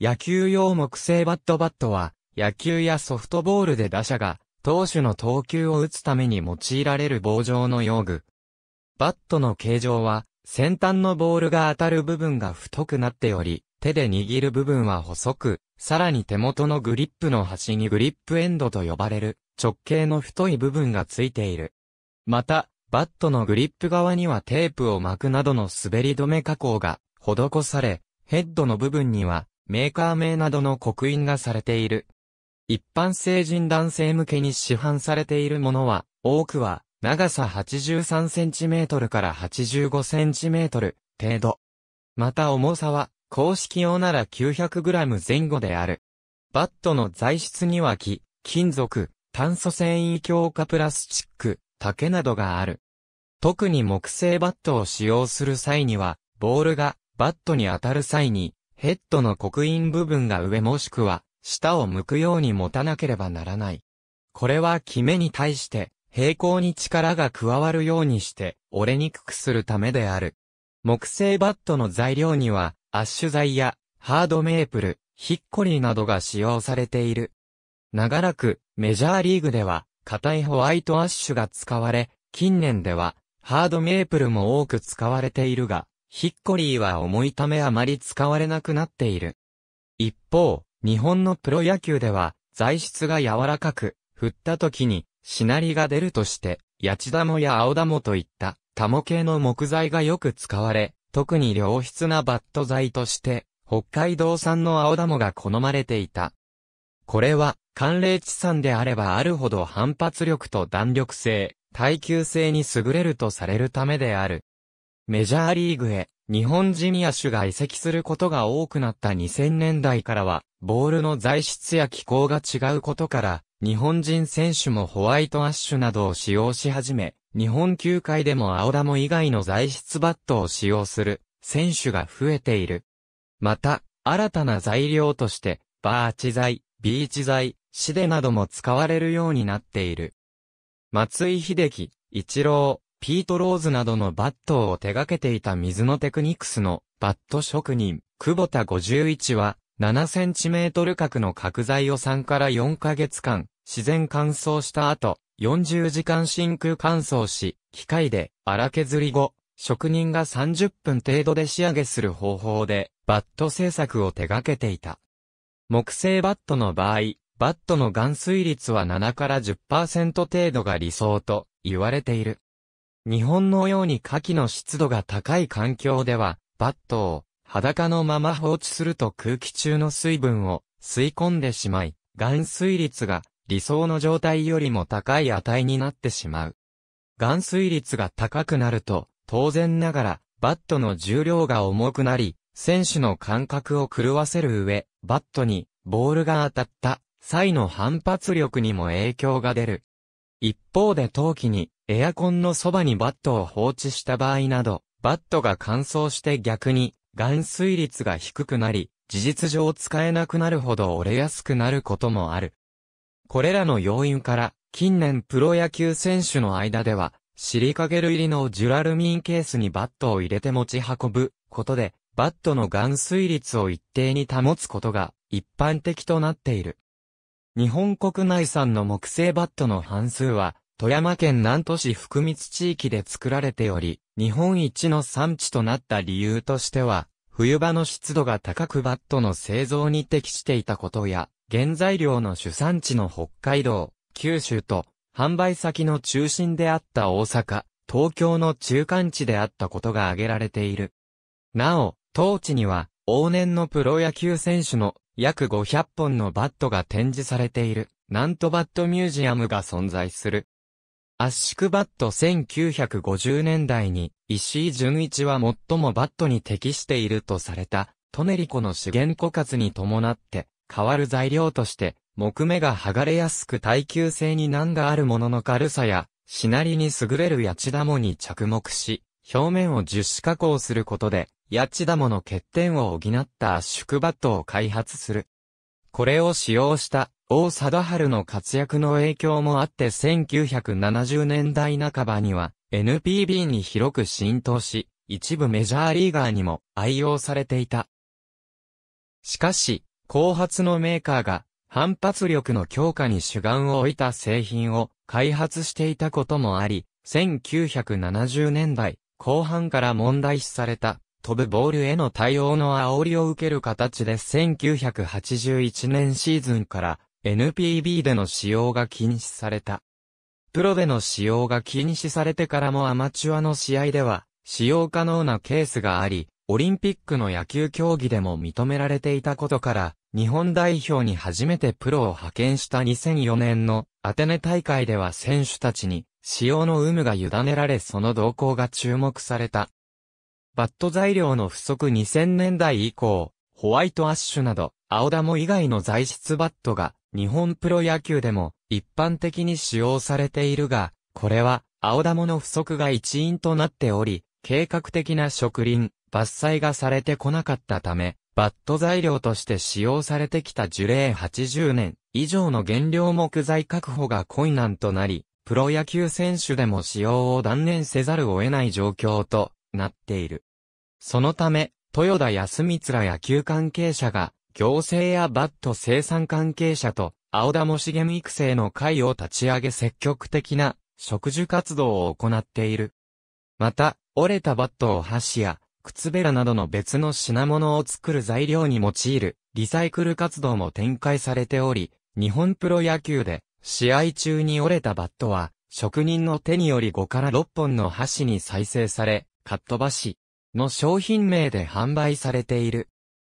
野球用木製バットバットは、野球やソフトボールで打者が、投手の投球を打つために用いられる棒状の用具。バットの形状は、先端のボールが当たる部分が太くなっており、手で握る部分は細く、さらに手元のグリップの端にグリップエンドと呼ばれる直径の太い部分がついている。また、バットのグリップ側にはテープを巻くなどの滑り止め加工が施され、ヘッドの部分にはメーカー名などの刻印がされている。一般成人男性向けに市販されているものは、多くは、長さ 83cm から 85cm 程度。また重さは、公式用なら 900g 前後である。バットの材質には木、金属、炭素繊維強化プラスチック、竹などがある。特に木製バットを使用する際には、ボールがバットに当たる際にヘッドの刻印部分が上もしくは、下を向くように持たなければならない。これはキめに対して、平行に力が加わるようにして、折れにくくするためである。木製バットの材料には、アッシュ材や、ハードメープル、ヒッコリーなどが使用されている。長らく、メジャーリーグでは、硬いホワイトアッシュが使われ、近年では、ハードメープルも多く使われているが、ヒッコリーは重いためあまり使われなくなっている。一方、日本のプロ野球では、材質が柔らかく、振った時に、しなりが出るとして、八千玉や青玉といった、タモ系の木材がよく使われ、特に良質なバット材として、北海道産の青玉が好まれていた。これは、寒冷地産であればあるほど反発力と弾力性、耐久性に優れるとされるためである。メジャーリーグへ、日本人野手が移籍することが多くなった2000年代からは、ボールの材質や気候が違うことから、日本人選手もホワイトアッシュなどを使用し始め、日本球界でも青玉以外の材質バットを使用する選手が増えている。また、新たな材料として、バーチ材、ビーチ材、シデなども使われるようになっている。松井秀喜、一郎、ピート・ローズなどのバットを手掛けていた水のテクニクスのバット職人、久保田51は、7センチメートル角の角材を3から4ヶ月間、自然乾燥した後、40時間真空乾燥し、機械で荒削り後、職人が30分程度で仕上げする方法で、バット製作を手掛けていた。木製バットの場合、バットの含水率は7から10%程度が理想と言われている。日本のように火器の湿度が高い環境では、バットを裸のまま放置すると空気中の水分を吸い込んでしまい、含水率が理想の状態よりも高い値になってしまう。含水率が高くなると、当然ながら、バットの重量が重くなり、選手の感覚を狂わせる上、バットにボールが当たった際の反発力にも影響が出る。一方で陶器にエアコンのそばにバットを放置した場合など、バットが乾燥して逆に、含水率が低くなり、事実上使えなくなるほど折れやすくなることもある。これらの要因から、近年プロ野球選手の間では、シリカゲル入りのジュラルミンケースにバットを入れて持ち運ぶことで、バットの含水率を一定に保つことが一般的となっている。日本国内産の木製バットの半数は、富山県南都市福光地域で作られており、日本一の産地となった理由としては、冬場の湿度が高くバットの製造に適していたことや、原材料の主産地の北海道、九州と、販売先の中心であった大阪、東京の中間地であったことが挙げられている。なお、当地には、往年のプロ野球選手の約500本のバットが展示されている、なんとバットミュージアムが存在する。圧縮バット1950年代に、石井純一は最もバットに適しているとされた、トネリコの資源枯渇に伴って、変わる材料として、木目が剥がれやすく耐久性に難があるものの軽さや、しなりに優れるヤチダモに着目し、表面を樹脂加工することで、ヤチダモの欠点を補った圧縮バットを開発する。これを使用した王貞治の活躍の影響もあって1970年代半ばには NPB に広く浸透し、一部メジャーリーガーにも愛用されていた。しかし、後発のメーカーが反発力の強化に主眼を置いた製品を開発していたこともあり、1970年代後半から問題視された飛ぶボールへの対応の煽りを受ける形で1981年シーズンから NPB での使用が禁止された。プロでの使用が禁止されてからもアマチュアの試合では使用可能なケースがあり、オリンピックの野球競技でも認められていたことから、日本代表に初めてプロを派遣した2004年のアテネ大会では選手たちに使用の有無が委ねられその動向が注目された。バット材料の不足2000年代以降、ホワイトアッシュなど、青玉以外の材質バットが日本プロ野球でも一般的に使用されているが、これは青玉の不足が一因となっており、計画的な植林、伐採がされてこなかったため、バット材料として使用されてきた樹齢80年以上の原料木材確保が困難となり、プロ野球選手でも使用を断念せざるを得ない状況となっている。そのため、豊田康光ら野球関係者が行政やバット生産関係者と、青田も茂育成の会を立ち上げ積極的な植樹活動を行っている。また、折れたバットを箸や靴べらなどの別の品物を作る材料に用いるリサイクル活動も展開されており、日本プロ野球で試合中に折れたバットは職人の手により5から6本の箸に再生され、かっ飛ばしの商品名で販売されている。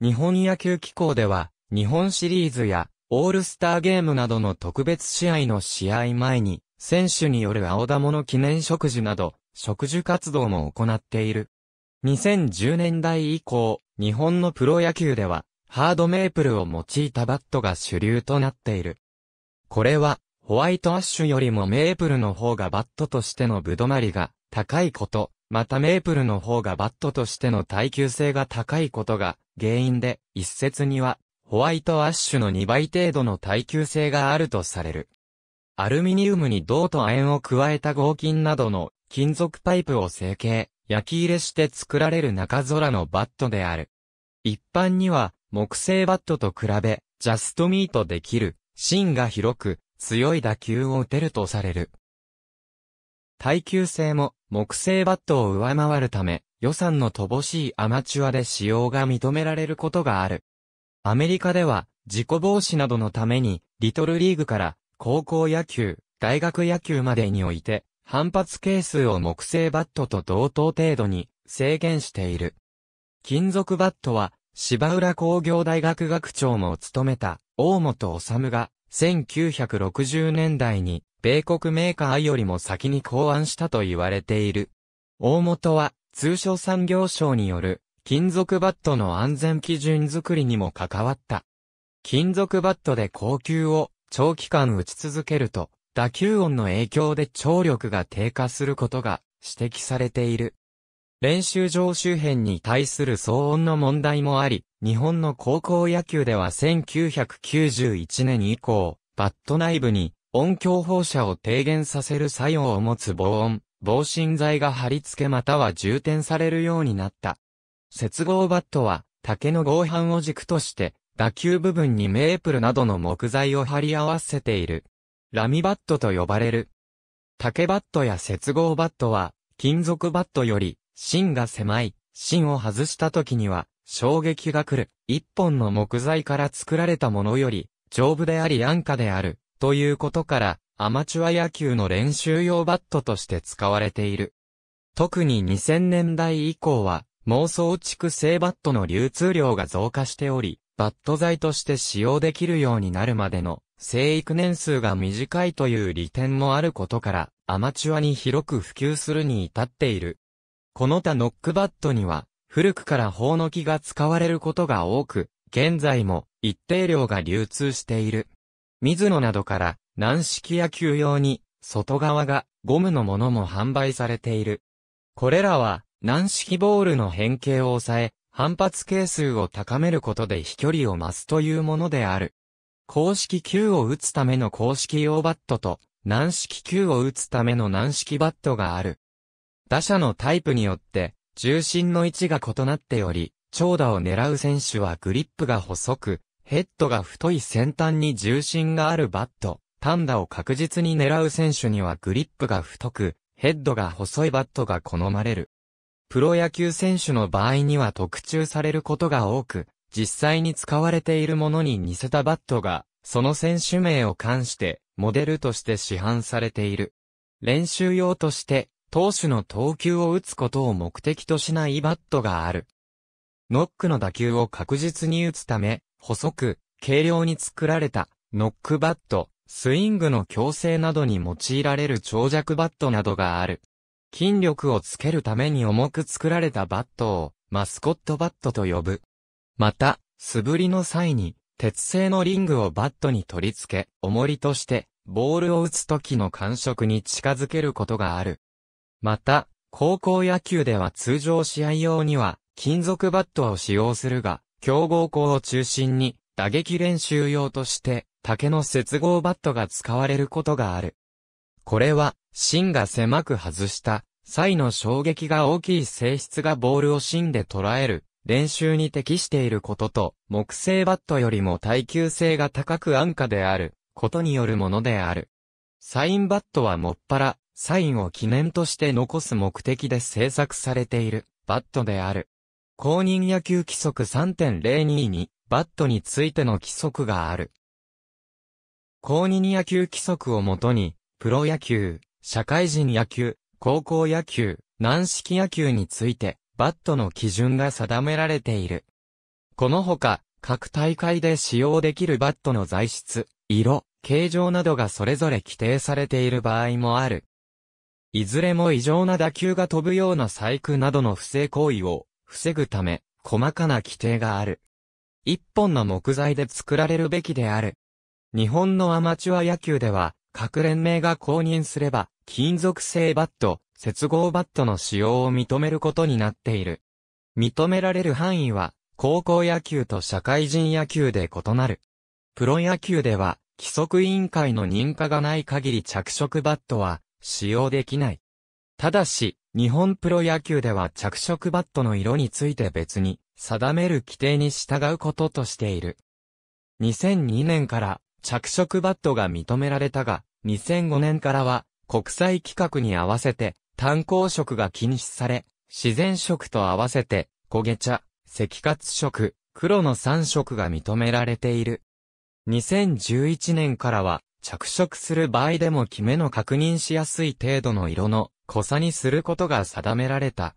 日本野球機構では、日本シリーズや、オールスターゲームなどの特別試合の試合前に、選手による青玉の記念植樹など、植樹活動も行っている。2010年代以降、日本のプロ野球では、ハードメープルを用いたバットが主流となっている。これは、ホワイトアッシュよりもメープルの方がバットとしてのぶどまりが高いこと、またメープルの方がバットとしての耐久性が高いことが原因で、一説にはホワイトアッシュの2倍程度の耐久性があるとされる。アルミニウムに銅と亜鉛を加えた合金などの金属パイプを成形、焼き入れして作られる中空のバットである。一般には木製バットと比べ、ジャストミートできる、芯が広く、強い打球を打てるとされる。耐久性も木製バットを上回るため、予算の乏しいアマチュアで使用が認められることがある。アメリカでは、事故防止などのために、リトルリーグから、高校野球、大学野球までにおいて、反発係数を木製バットと同等程度に制限している。金属バットは、芝浦工業大学学長も務めた、大本治が、1960年代に米国メーカーよりも先に考案したと言われている。大元は、通商産業省による、金属バットの安全基準づくりにも関わった。金属バットで高級を長期間打ち続けると、打球音の影響で聴力が低下することが指摘されている。練習場周辺に対する騒音の問題もあり、日本の高校野球では1991年以降、バット内部に音響放射を低減させる作用を持つ防音、防振材が貼り付けまたは充填されるようになった。接合バットは、竹の合板を軸として、打球部分にメープルなどの木材を貼り合わせている。ラミバットと呼ばれる。竹バットや接合バットは、金属バットより、芯が狭い、芯を外した時には、衝撃が来る、一本の木材から作られたものより、丈夫であり安価である。ということから、アマチュア野球の練習用バットとして使われている。特に2000年代以降は、妄想畜生バットの流通量が増加しており、バット材として使用できるようになるまでの生育年数が短いという利点もあることから、アマチュアに広く普及するに至っている。この他ノックバットには、古くから法の木が使われることが多く、現在も一定量が流通している。水野などから軟式野球用に外側がゴムのものも販売されている。これらは軟式ボールの変形を抑え、反発係数を高めることで飛距離を増すというものである。公式球を打つための公式用バットと、軟式球を打つための軟式バットがある。打者のタイプによって、重心の位置が異なっており、長打を狙う選手はグリップが細く、ヘッドが太い先端に重心があるバット、単打を確実に狙う選手にはグリップが太く、ヘッドが細いバットが好まれる。プロ野球選手の場合には特注されることが多く、実際に使われているものに似せたバットが、その選手名を冠して、モデルとして市販されている。練習用として、投手の投球を打つことを目的としないバットがある。ノックの打球を確実に打つため、細く、軽量に作られた、ノックバット、スイングの矯正などに用いられる長尺バットなどがある。筋力をつけるために重く作られたバットをマスコットバットと呼ぶ。また、素振りの際に鉄製のリングをバットに取り付け、重りとしてボールを打つ時の感触に近づけることがある。また、高校野球では通常試合用には金属バットを使用するが、強豪校を中心に打撃練習用として竹の接合バットが使われることがある。これは芯が狭く外した際の衝撃が大きい性質がボールを芯で捉える練習に適していることと木製バットよりも耐久性が高く安価であることによるものである。サインバットはもっぱらサインを記念として残す目的で制作されているバットである。公認野球規則3.022に、バットについての規則がある。公認野球規則をもとに、プロ野球、社会人野球、高校野球、軟式野球について、バットの基準が定められている。このほか、各大会で使用できるバットの材質、色、形状などがそれぞれ規定されている場合もある。いずれも異常な打球が飛ぶような細工などの不正行為を防ぐため、細かな規定がある。一本の木材で作られるべきである。日本のアマチュア野球では、各連盟が公認すれば、金属製バット、接合バットの使用を認めることになっている。認められる範囲は、高校野球と社会人野球で異なる。プロ野球では、規則委員会の認可がない限り着色バットは使用できない。ただし、日本プロ野球では着色バットの色について別に定める規定に従うこととしている。2002年から着色バットが認められたが、2005年からは国際規格に合わせて炭鉱色が禁止され、自然色と合わせて焦げ茶、赤活色、黒の3色が認められている。2011年からは着色する場合でも決めの確認しやすい程度の色の小差にすることが定められた。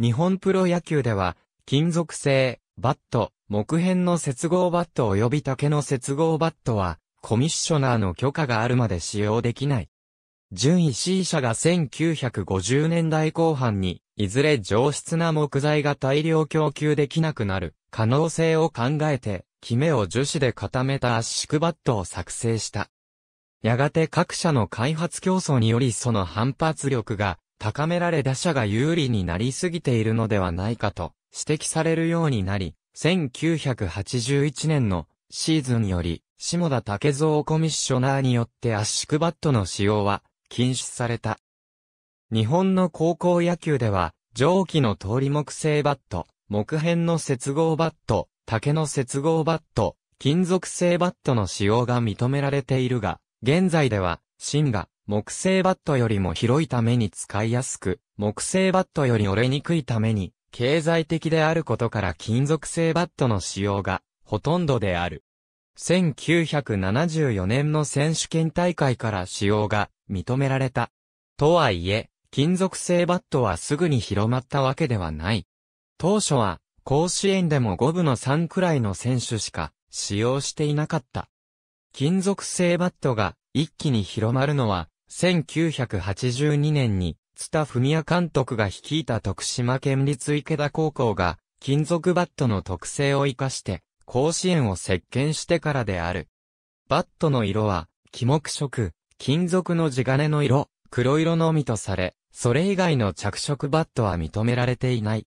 日本プロ野球では、金属製、バット、木片の接合バット及び竹の接合バットは、コミッショナーの許可があるまで使用できない。順位 C 社が1950年代後半に、いずれ上質な木材が大量供給できなくなる可能性を考えて、キメを樹脂で固めた圧縮バットを作成した。やがて各社の開発競争によりその反発力が高められ打者が有利になりすぎているのではないかと指摘されるようになり、1981年のシーズンより、下田武蔵コミッショナーによって圧縮バットの使用は禁止された。日本の高校野球では、蒸気の通り木製バット、木片の接合バット、竹の接合バット、金属製バットの使用が認められているが、現在では、芯が木製バットよりも広いために使いやすく、木製バットより折れにくいために、経済的であることから金属製バットの使用がほとんどである。1974年の選手権大会から使用が認められた。とはいえ、金属製バットはすぐに広まったわけではない。当初は、甲子園でも5分の3くらいの選手しか使用していなかった。金属製バットが一気に広まるのは、1982年に、津田文也監督が率いた徳島県立池田高校が、金属バットの特性を活かして、甲子園を席巻してからである。バットの色は、木木色、金属の地金の色、黒色のみとされ、それ以外の着色バットは認められていない。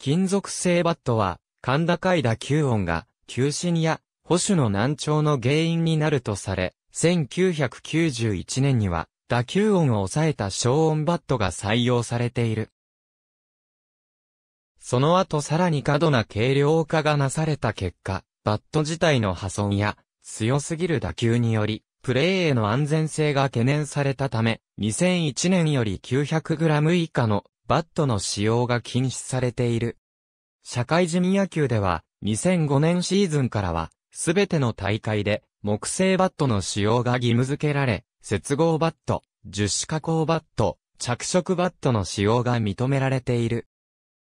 金属製バットは、甲高い打球音が、球心や保守の難聴の原因になるとされ、1991年には、打球音を抑えた消音バットが採用されている。その後さらに過度な軽量化がなされた結果、バット自体の破損や、強すぎる打球により、プレーへの安全性が懸念されたため、2001年より 900g 以下のバットの使用が禁止されている。社会人野球では、2005年シーズンからは、すべての大会で木製バットの使用が義務付けられ、接合バット、樹脂加工バット、着色バットの使用が認められている。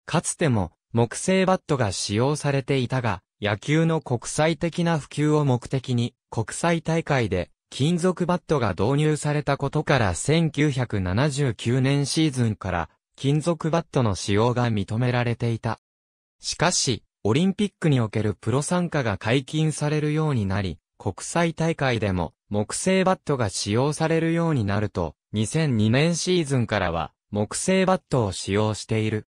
かつても木製バットが使用されていたが、野球の国際的な普及を目的に国際大会で金属バットが導入されたことから1979年シーズンから金属バットの使用が認められていた。しかし、オリンピックにおけるプロ参加が解禁されるようになり、国際大会でも木製バットが使用されるようになると、2002年シーズンからは木製バットを使用している。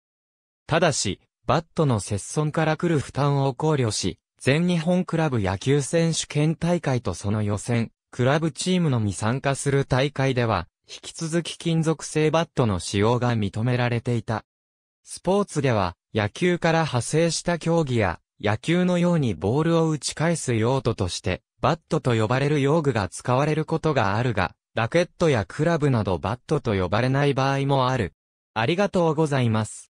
ただし、バットの接損から来る負担を考慮し、全日本クラブ野球選手権大会とその予選、クラブチームのみ参加する大会では、引き続き金属製バットの使用が認められていた。スポーツでは、野球から派生した競技や、野球のようにボールを打ち返す用途として、バットと呼ばれる用具が使われることがあるが、ラケットやクラブなどバットと呼ばれない場合もある。ありがとうございます。